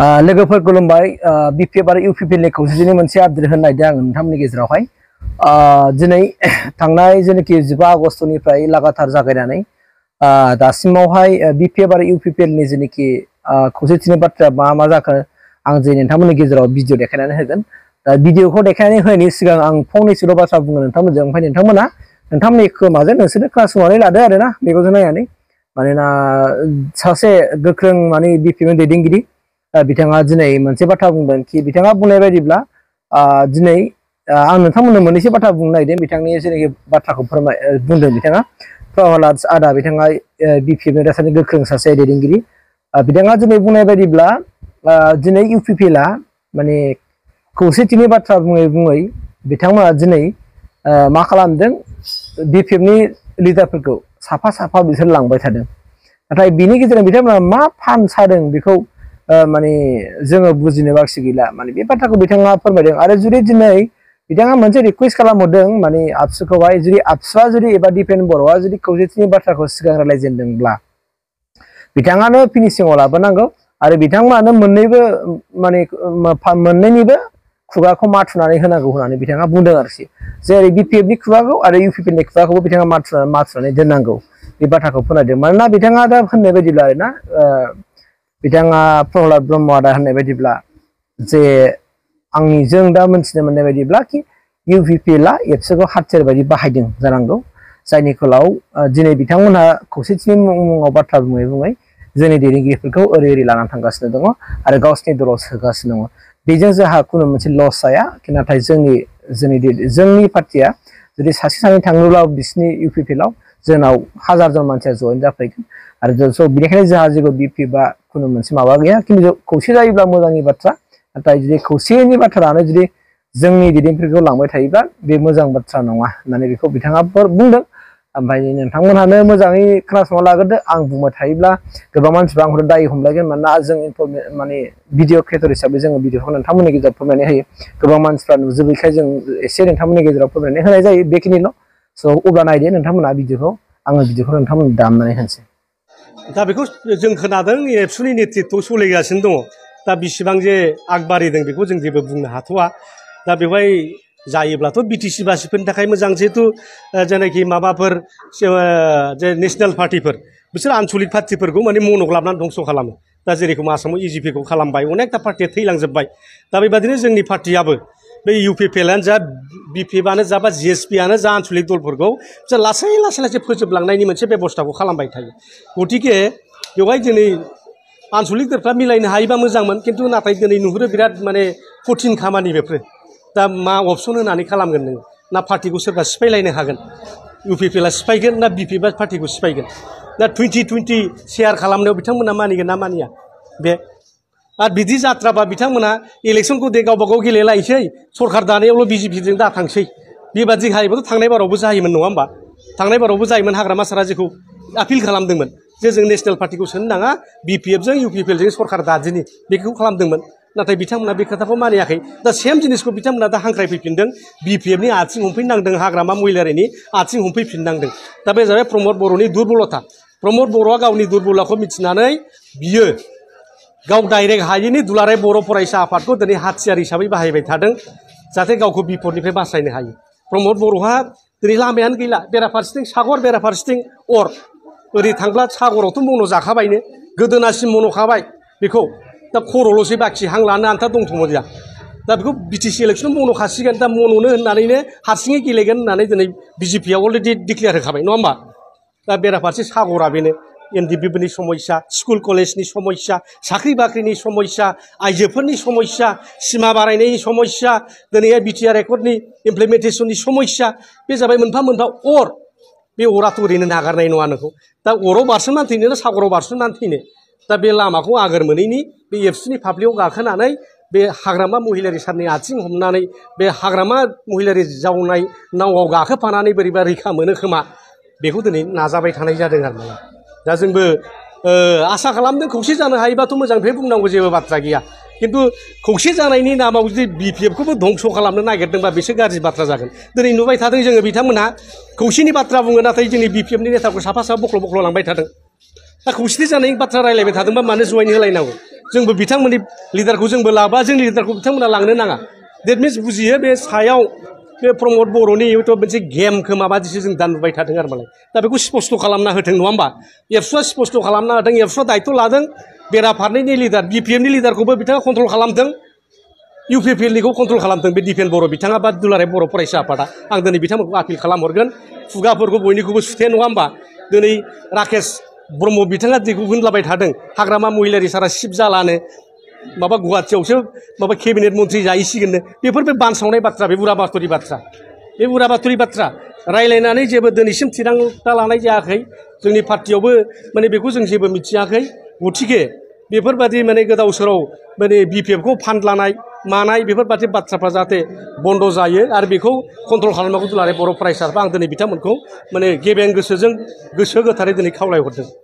लोगोफोर खुलुमबाय बि P F आरो इउ पि पि एलनि खौसेथिनि मोनसे आपडेट होनो नागिरदों आं नोंथांमोननि गेजेरावहाय दिनै थांनाय जेनाखि जिबा आगस्टनिफ्राय लागातार जागायनानै दासिमावहाय बि पि एफ आरो इउ पि पि एलनि जेनाखि खौसेथिनि बाथ्रा मा मा जाखो आं जे नोंथांमोननि गेजेराव भिडिअ देखायनानै होगोन दा भिडिअखौ देखायनानै होनायनि सिगां आं फंनैसोल' बाथ्रा बुंगोन नोंथांमोनजों ओमफ्राय नोंथांमोना नोंथांमोननि खोमाजों नोंसोरनो खोनासंनानै लादो आरो ना मेगनजों नायनानै मानोना सासे गोख्रों माने बि पि एफ दैदेनगिरि बिथाङा a ि न ै म ो न a े बाथ्रा बुंदों n ि ब ि i ा ङ n बुंनाय ब ा य e ि i ् ल a द i न a आ a नोंथांमोननो मोननैसो ब ा थ n र ा बुंनो नागिरदों ब ि थ a ं न ि जेनाखि ब ा n g र ा ख ौ फोरमाय बुंदों बिथाङा प्रहलाद आदा बिथाङा बि पि एफ दासानि गोख्रों स ा a े दैदेनगिरि बिथाङा दिनै ब ुं न ा p बायदिब्ला दिनै इउ पि प b ए n आ म ा u n g ौ स े थ ि न ि ब ा थ ् a ा ब a ङ ै ब a ङ ै e ि थ ां म i न ा द a न ै मा खालामदों बि पि l फ न ि लिडारफोरखौ स ा फ b i n फ ा बिसोर लांबाय थादों नाथाय ब g न ि गेजेरजों बिथांमोना मा फान सादों बेखौ می جی گئی مطلب بات کو دن سے ریکویسٹ کم آپس کوپین بڑا جیت بات راضائن دن فیو نا اور می میگاكر ماتھوکی جی ایف كی خوگا كو یو پی پی خوب معنگ یہ بات منگا دا ہونے بڑی با پرد برم آدا ہونے بڑی جی آج میری پی ایل آبشو کو ہاتھی بڑی بہائی جانگ جنہیں کوئی بوی جی ارے ارے لانا تنگاسی دلو سکاسی دن جہاں کنسیاں جن کی پارٹی جی ساس سن تب پی پی ایل جنوب ہزار جن منسی جاپنگ आरो स' बिनिखायनो जोंहा जेबो बिपि बा खुनु मोनसे माबा गैया खिन्थु खौसे जायोब्ला मोजांनि बाथ्रा नाथाय जुदि खौसेनि बाथ्रायानो जुदि जोंनि दैदेनगिरिखौ लांबाय थायोब्ला बे मोजां बाथ्रा नङा होननानै बेखौ बिथाङा बुंदों ओमफ्राय नोंथांमोनहानो मोजाङै खोनासंना लागोरदो आं बुंबाय थायोब्ला गोबां मानसिफ्रा आंखौ दायो हमलायगोन मानोना जों इनफरमेसन माने भिडिअ क्रिएटर हिसाबै जोङो भिडिअखौ नोंथांमोननि गेजेराव फोरमायनाय होयो गोबां मानसिफ्रा नुजोबैखाय जों एसे नोंथांमोननि गेजेराव फोरमायनाय होनाय जायो बेखिनिल' स' अब्ला नायदे नोंथांमोनहा भिडिअखौ आङो भिडिअखौ नोंथांमोननो दामनानै होनोसै جن خنگ ابشونی نیتریت سلی گا بھی آگ باری بھی بنوا دہ بھائی جائیبی باسی پر مجھے جیتو جینے کی ماپ پرشنل پارٹی پرسولی پارٹی کو منگلاب دسماسم کو انےکتا پارٹی تھی لا بھی پارٹی آپ بھائی پی پی ایل آ جا بھی پی ایف آ جا با جی ایس پی آنسلی دل کو لسائی لسے پانچ بوستا کوتیکے بوائی جن آنسلی ملائن مجموعی کنٹو نا دن نوہرے بھی فتین کمانی کوفائل یو پی پی ایل آفائی گنگنگ نا پی ایف آ پارٹی کو صفائی گنگنگ دا ٹوینٹی ٹوینٹی شیئر کر مانی گا مانییا آدی جاترابا ٹھیک الیکشن کو گوبو گلے لائنس سرکار دانو پی داس بھی بدی جائیب تار نوا تنہیں بارے میں ہاگرامہ سرا جی کوپیل نیشنل پارٹی کو سنا بھی پی ایف جول سرکار دادی بھی نا کتاب کو مانیقی دا سم جنس کو ہنکرائفی پن دن دی ایف نمفینا مہیری اچھے ہوں پھیفنگ دا بہت پرمد بڑی دربلتا پرمد بڑا گونی دربلا کو می गाव डाइरेक्ट हायिनि दुलाराय बर' फरायसा आफादखौ दिनै हाथियार हिसाबै बाहायबाय थादों जाहाथे गावखौ बिपदनिफ्राय बासायनो हायो प्रमद बर'हा दिनै लामायानो गैला बेराफारसेथिं सागर बेराफारसेथिं अर ओरै थांब्ला सागरावथ' मन' जाखाबायनो गोदोनासिम मन'खाबाय बेखौ दा खर'ल'सै बाखि हां लानो आन्था दंथ'मोन जोंहा दा बेखौ बि टि सि इलेक्सनाव मन'खासिगोन दा मन'नो होननानैनो हारसिङै गेलेगोन होननानै दिनै बि जे पिआव अलरेडि डिक्लेयार होखाबाय नङा होमबा दा बेराफारसे सागरा बेनो एमडिबिफोरनि समस्या स्कुल कलेजनि समस्या साख्रि बाख्रिनि समस्या आइजोफोरनि समस्या सिमा बारायनायनि समस्या दिनैहाय बिटिआर रेकर्डनि इमप्लिमेन्टेसननि समस्या बे जाबाय मोनफा मोनफा अर बे अराथ' ओरैनो नागारनाय नङा नोंखौ दा अराव बारसोमनानै थैनो सागराव बारसोमनानै थैनो दा बे लामाखौ आगोर मोनैनि बे एबसुनि फाफ्लियाव गाखोनानै बे हाग्रामा महिलारि सारनि आथिं हमनानै बे हाग्रामा महिलारि जावनाय नावआव गाखोफानानै बोरैबा रैखा मोनो खोमा बेखौ दिनै नाजाबाय थानाय जादों आरो ना Dah jengbe, asa kalam deng kongsi jangan hai batu jangan pebung nang wajewa batra gi ya. Kintu kongsi jangan ini nama wajewa bpf kubu dong so kalam deng naiket deng ba bisa gari batra jangan. Dari inu bai tateng jengbe bita mena, kongsi ni batra bunga nata ijeng ni bpf ni neta kusa pasa buklo buklo lang bai tateng. Tak kongsi ni jangan ing batra rai lebe tateng ba mana suwai ni lai nang. Jengbe bita mena liter kusa jengbe laba jeng liter kubu bita mena lang deng nanga. That means wajewa be sayau बे प्रमद बर'नि हयथ' मोनसे गेमखौ माबादिसो जों दानबाय थादों आरो मालाय दा बेखौ स्पस्त' खालामना होथों नङा होमबा एबसुआ स्पस्त' खालामना होदों एबसुआ दायथ' लादों बेराफारनैनि लिडार बि पि एफनि लिडारखौबो बिथाङा कन्ट्रल खालामदों इउ पि पि एलनिखौ कन्ट्रल खालामदों बे दिपेन बर' बिथाङा बा दुलाराय बर' फरायसा आफादा आं दिनै बिथांमोनखौ आपिल खालामहरगोन खुगाफोरखौ बयनिखौबो सुथे नङा होमबा दिनै राकेश ब्रह्म बिथाङा दैखौ होनलाबाय थादों हाग्रामा महिलारि सारा सिब जालानो ما گواٹس ما کینےٹ منتری جاسی گنگن بانسا باتوری باتا باتوری بات رائل دن تیران پارٹی آ کوئی گتی کے بدی میرے گدیف کو پانڈ لانے مان بھی بات جاتے بند جائیے اور بھی کنٹرول کو گیبین گسیں دن کلائیں